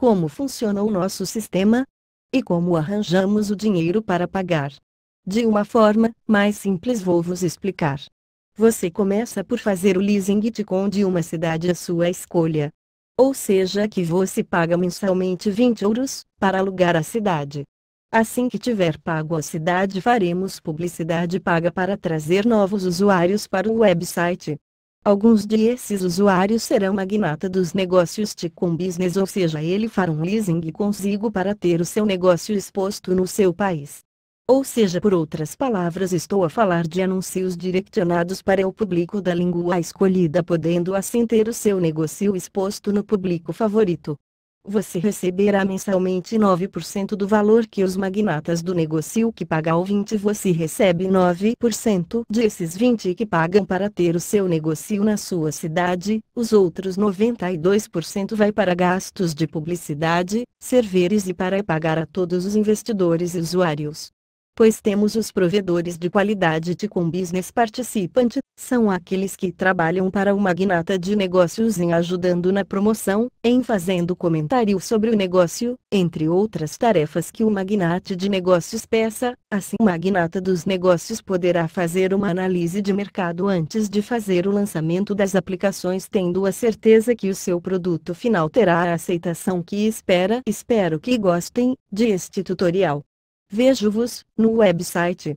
como funciona o nosso sistema e como arranjamos o dinheiro para pagar. De uma forma mais simples vou vos explicar. Você começa por fazer o leasing de uma cidade à sua escolha. Ou seja que você paga mensalmente 20 euros, para alugar a cidade. Assim que tiver pago a cidade faremos publicidade paga para trazer novos usuários para o website. Alguns desses usuários serão magnata dos negócios com Business ou seja ele fará um leasing consigo para ter o seu negócio exposto no seu país. Ou seja, por outras palavras, estou a falar de anúncios direcionados para o público da língua escolhida, podendo assim ter o seu negócio exposto no público favorito você receberá mensalmente 9% do valor que os magnatas do negócio que paga ao 20 você recebe 9% desses 20 que pagam para ter o seu negócio na sua cidade, os outros 92% vai para gastos de publicidade, serveres e para pagar a todos os investidores e usuários pois temos os provedores de qualidade de com business participante, são aqueles que trabalham para o magnata de negócios em ajudando na promoção, em fazendo comentário sobre o negócio, entre outras tarefas que o magnate de negócios peça, assim o magnata dos negócios poderá fazer uma análise de mercado antes de fazer o lançamento das aplicações tendo a certeza que o seu produto final terá a aceitação que espera. Espero que gostem deste tutorial. Vejo-vos, no website